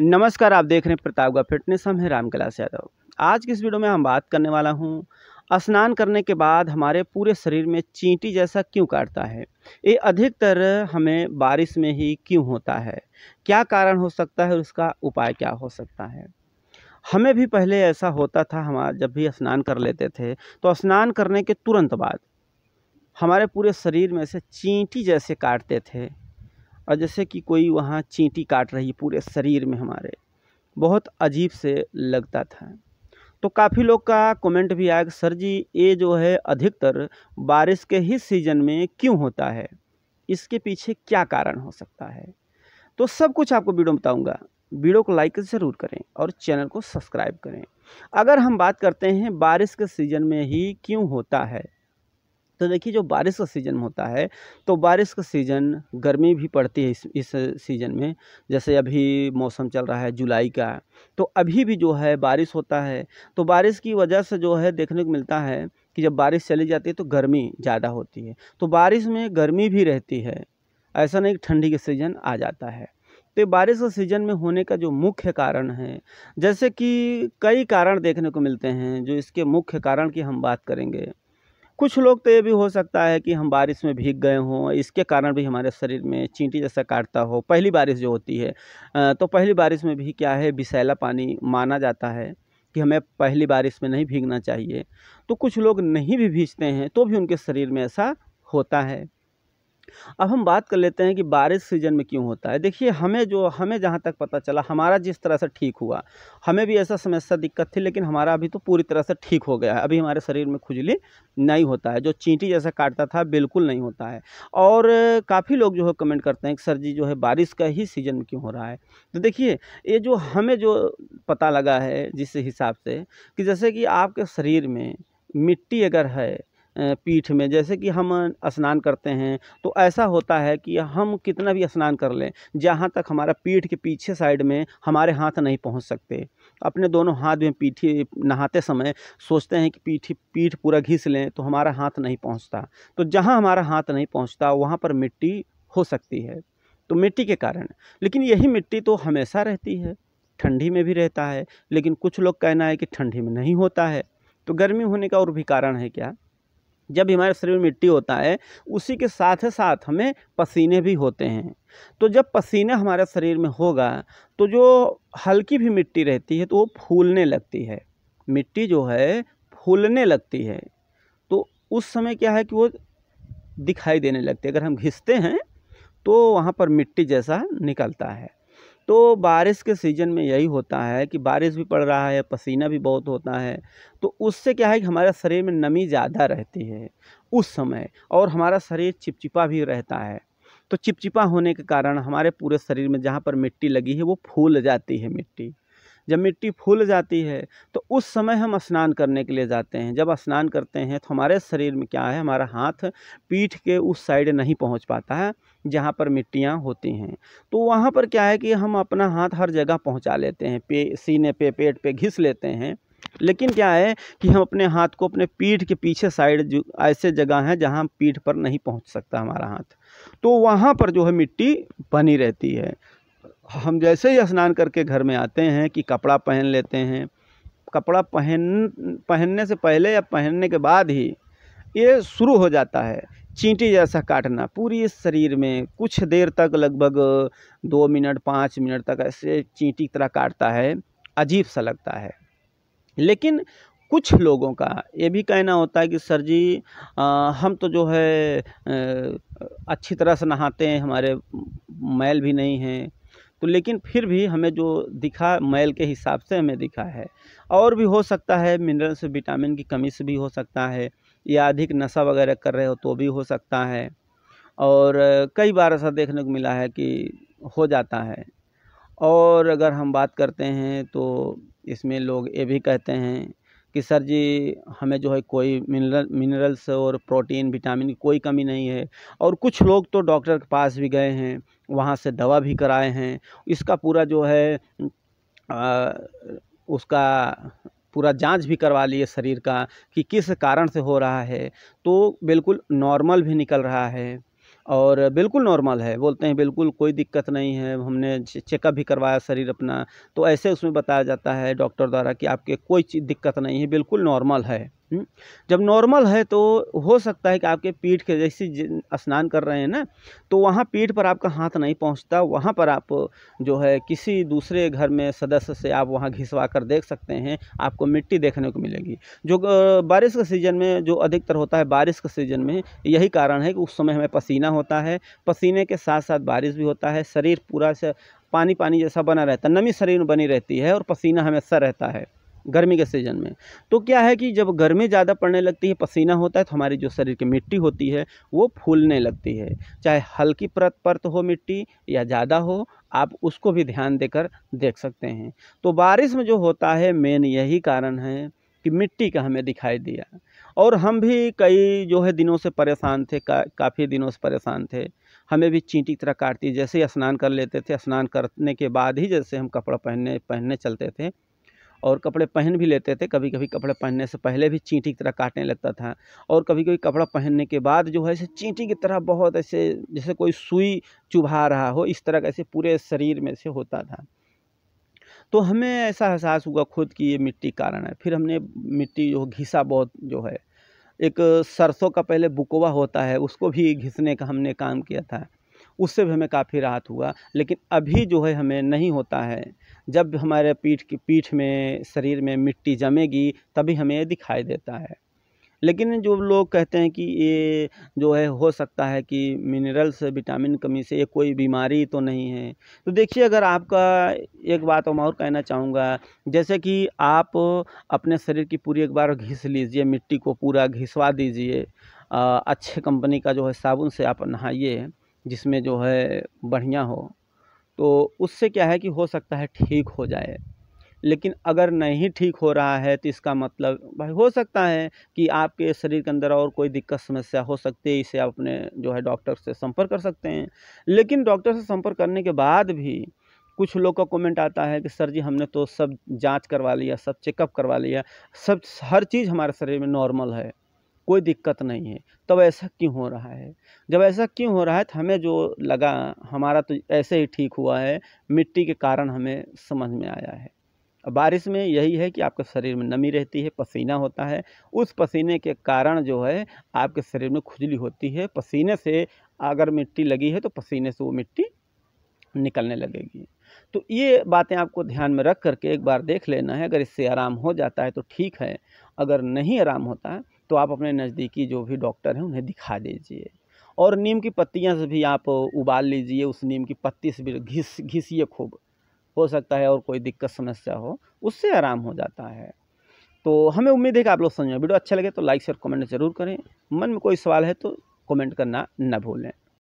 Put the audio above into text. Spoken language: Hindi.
नमस्कार आप देख रहे हैं प्रतापगढ़ फिटनेस हम हैं रामकलास यादव आज की इस वीडियो में हम बात करने वाला हूँ स्नान करने के बाद हमारे पूरे शरीर में चींटी जैसा क्यों काटता है ये अधिकतर हमें बारिश में ही क्यों होता है क्या कारण हो सकता है और उसका उपाय क्या हो सकता है हमें भी पहले ऐसा होता था हम जब भी स्नान कर लेते थे तो स्नान करने के तुरंत बाद हमारे पूरे शरीर में से चींटी जैसे काटते थे और जैसे कि कोई वहाँ चींटी काट रही पूरे शरीर में हमारे बहुत अजीब से लगता था तो काफ़ी लोग का कमेंट भी आया कि सर जी ये जो है अधिकतर बारिश के ही सीज़न में क्यों होता है इसके पीछे क्या कारण हो सकता है तो सब कुछ आपको वीडियो बताऊंगा वीडियो को लाइक ज़रूर करें और चैनल को सब्सक्राइब करें अगर हम बात करते हैं बारिश के सीज़न में ही क्यों होता है तो देखिए जो बारिश का सीज़न होता है तो बारिश का सीज़न गर्मी भी पड़ती है इस इस सीज़न में जैसे अभी मौसम चल रहा है जुलाई का तो अभी भी जो है बारिश होता है तो बारिश की वजह से जो है देखने को मिलता है कि जब बारिश चली जाती है तो गर्मी ज़्यादा होती है तो बारिश में गर्मी भी रहती है ऐसा नहीं ठंडी का सीज़न आ जाता है तो बारिश का सीज़न में होने का जो मुख्य कारण है जैसे कि कई कारण देखने को मिलते हैं जो इसके मुख्य कारण की हम बात करेंगे कुछ लोग तो ये भी हो सकता है कि हम बारिश में भीग गए हों इसके कारण भी हमारे शरीर में चींटी जैसा काटता हो पहली बारिश जो होती है तो पहली बारिश में भी क्या है बिसैला पानी माना जाता है कि हमें पहली बारिश में नहीं भीगना चाहिए तो कुछ लोग नहीं भी भीजते हैं तो भी उनके शरीर में ऐसा होता है अब हम बात कर लेते हैं कि बारिश सीजन में क्यों होता है देखिए हमें जो हमें जहाँ तक पता चला हमारा जिस तरह से ठीक हुआ हमें भी ऐसा समस्या दिक्कत थी लेकिन हमारा अभी तो पूरी तरह से ठीक हो गया है अभी हमारे शरीर में खुजली नहीं होता है जो चींटी जैसा काटता था बिल्कुल नहीं होता है और काफ़ी लोग जो है कमेंट करते हैं कि सर जी जो है बारिश का ही सीज़न में क्यों हो रहा है तो देखिए ये जो हमें जो पता लगा है जिस हिसाब से कि जैसे कि आपके शरीर में मिट्टी अगर है पीठ में जैसे कि हम स्नान करते हैं तो ऐसा होता है कि हम कितना भी स्नान कर लें जहाँ तक हमारा पीठ के पीछे साइड में हमारे हाथ नहीं पहुँच सकते अपने दोनों हाथ में पीठी नहाते समय सोचते हैं कि पीठी पीठ पूरा घिस लें तो हमारा हाथ नहीं पहुँचता तो जहाँ हमारा हाथ नहीं पहुँचता वहाँ पर मिट्टी हो सकती है तो मिट्टी के कारण लेकिन यही मिट्टी तो हमेशा रहती है ठंडी में भी रहता है लेकिन कुछ लोग कहना है कि ठंडी में नहीं होता है तो गर्मी होने का और भी कारण है क्या जब हमारे शरीर में मिट्टी होता है उसी के साथ ही साथ हमें पसीने भी होते हैं तो जब पसीना हमारे शरीर में होगा तो जो हल्की भी मिट्टी रहती है तो वो फूलने लगती है मिट्टी जो है फूलने लगती है तो उस समय क्या है कि वो दिखाई देने लगती है अगर हम घिसते हैं तो वहाँ पर मिट्टी जैसा निकलता है तो बारिश के सीज़न में यही होता है कि बारिश भी पड़ रहा है पसीना भी बहुत होता है तो उससे क्या है कि हमारे शरीर में नमी ज़्यादा रहती है उस समय और हमारा शरीर चिपचिपा भी रहता है तो चिपचिपा होने के कारण हमारे पूरे शरीर में जहाँ पर मिट्टी लगी है वो फूल जाती है मिट्टी जब मिट्टी फूल जाती है तो उस समय हम स्नान करने के लिए जाते हैं जब स्नान करते हैं तो हमारे शरीर में क्या है हमारा हाथ पीठ के उस साइड नहीं पहुंच पाता है जहाँ पर मिट्टियाँ होती हैं तो वहाँ पर क्या है कि हम अपना हाथ हर जगह पहुँचा लेते हैं पे सीने पे पेट पे घिस लेते हैं लेकिन क्या है कि हम अपने हाथ को अपने पीठ के पीछे साइड जो ऐसे जगह हैं जहाँ पीठ पर नहीं पहुँच सकता हमारा हाथ तो वहाँ पर जो है मिट्टी बनी रहती है हम जैसे ही स्नान करके घर में आते हैं कि कपड़ा पहन लेते हैं कपड़ा पहन पहनने से पहले या पहनने के बाद ही ये शुरू हो जाता है चींटी जैसा काटना पूरी इस शरीर में कुछ देर तक लगभग दो मिनट पाँच मिनट तक ऐसे चींटी तरह काटता है अजीब सा लगता है लेकिन कुछ लोगों का ये भी कहना होता है कि सर जी आ, हम तो जो है आ, अच्छी तरह से नहाते हैं हमारे मैल भी नहीं हैं तो लेकिन फिर भी हमें जो दिखा मैल के हिसाब से हमें दिखा है और भी हो सकता है मिनरल्स विटामिन की कमी से भी हो सकता है या अधिक नशा वगैरह कर रहे हो तो भी हो सकता है और कई बार ऐसा देखने को मिला है कि हो जाता है और अगर हम बात करते हैं तो इसमें लोग ये भी कहते हैं कि सर जी हमें जो है कोई मिनरल मिनरल्स और प्रोटीन विटामिन की कोई कमी नहीं है और कुछ लोग तो डॉक्टर के पास भी गए हैं वहाँ से दवा भी कराए हैं इसका पूरा जो है आ, उसका पूरा जांच भी करवा लिए शरीर का कि किस कारण से हो रहा है तो बिल्कुल नॉर्मल भी निकल रहा है और बिल्कुल नॉर्मल है बोलते हैं बिल्कुल कोई दिक्कत नहीं है हमने चेकअप भी करवाया शरीर अपना तो ऐसे उसमें बताया जाता है डॉक्टर द्वारा कि आपके कोई दिक्कत नहीं है बिल्कुल नॉर्मल है हम्म। जब नॉर्मल है तो हो सकता है कि आपके पीठ के जैसे स्नान कर रहे हैं ना तो वहाँ पीठ पर आपका हाथ नहीं पहुँचता वहाँ पर आप जो है किसी दूसरे घर में सदस्य से आप वहाँ घिसवा कर देख सकते हैं आपको मिट्टी देखने को मिलेगी जो बारिश के सीज़न में जो अधिकतर होता है बारिश के सीज़न में यही कारण है कि उस समय हमें पसीना होता है पसीने के साथ साथ बारिश भी होता है शरीर पूरा से पानी पानी जैसा बना रहता है नमी शरीर में बनी रहती है और पसीना हमेशा रहता है गर्मी के सीज़न में तो क्या है कि जब गर्मी ज़्यादा पड़ने लगती है पसीना होता है तो हमारी जो शरीर की मिट्टी होती है वो फूलने लगती है चाहे हल्की परत परत हो मिट्टी या ज़्यादा हो आप उसको भी ध्यान देकर देख सकते हैं तो बारिश में जो होता है मेन यही कारण है कि मिट्टी का हमें दिखाई दिया और हम भी कई जो है दिनों से परेशान थे का, काफ़ी दिनों से परेशान थे हमें भी चींटी की तरह काटती जैसे ही स्नान कर लेते थे स्नान करने के बाद ही जैसे हम कपड़ा पहनने पहनने चलते थे और कपड़े पहन भी लेते थे कभी कभी कपड़े पहनने से पहले भी चींटी की तरह काटने लगता था और कभी कभी कपड़ा पहनने के बाद जो है ऐसे चींटी की तरह बहुत ऐसे जैसे कोई सुई चुभा रहा हो इस तरह ऐसे पूरे शरीर में से होता था तो हमें ऐसा एहसास हुआ खुद कि ये मिट्टी कारण है फिर हमने मिट्टी जो घिसा बहुत जो है एक सरसों का पहले बुकवा होता है उसको भी घिसने का हमने काम किया था उससे भी हमें काफ़ी राहत हुआ लेकिन अभी जो है हमें नहीं होता है जब हमारे पीठ की पीठ में शरीर में मिट्टी जमेगी तभी हमें दिखाई देता है लेकिन जो लोग कहते हैं कि ये जो है हो सकता है कि मिनरल्स विटामिन कमी से ये कोई बीमारी तो नहीं है तो देखिए अगर आपका एक बात हम और कहना चाहूँगा जैसे कि आप अपने शरीर की पूरी एक बार घिस लीजिए मिट्टी को पूरा घिसवा दीजिए अच्छे कंपनी का जो है साबुन से आप नहाइए जिसमें जो है बढ़िया हो तो उससे क्या है कि हो सकता है ठीक हो जाए लेकिन अगर नहीं ठीक हो रहा है तो इसका मतलब भाई हो सकता है कि आपके शरीर के अंदर और कोई दिक्कत समस्या हो सकती है इसे आप अपने जो है डॉक्टर से संपर्क कर सकते हैं लेकिन डॉक्टर से संपर्क करने के बाद भी कुछ लोग का कमेंट आता है कि सर जी हमने तो सब जांच करवा लिया सब चेकअप करवा लिया सब हर चीज़ हमारे शरीर में नॉर्मल है कोई दिक्कत नहीं है तब ऐसा क्यों हो रहा है जब ऐसा क्यों हो रहा है तो हमें जो लगा हमारा तो ऐसे ही ठीक हुआ है मिट्टी के कारण हमें समझ में आया है बारिश में यही है कि आपके शरीर में नमी रहती है पसीना होता है उस पसीने के कारण जो है आपके शरीर में खुजली होती है पसीने से अगर मिट्टी लगी है तो पसीने से वो मिट्टी निकलने लगेगी तो ये बातें आपको ध्यान में रख करके एक बार देख लेना है अगर इससे आराम हो जाता है तो ठीक है अगर नहीं आराम होता है तो आप अपने नज़दीकी जो भी डॉक्टर हैं उन्हें दिखा दीजिए और नीम की पत्तियाँ से भी आप उबाल लीजिए उस नीम की पत्ती से भी घिस घिसिए खूब हो सकता है और कोई दिक्कत समस्या हो उससे आराम हो जाता है तो हमें उम्मीद है कि आप लोग समझें वीडियो अच्छा लगे तो लाइक शेयर कमेंट ज़रूर करें मन में कोई सवाल है तो कमेंट करना न भूलें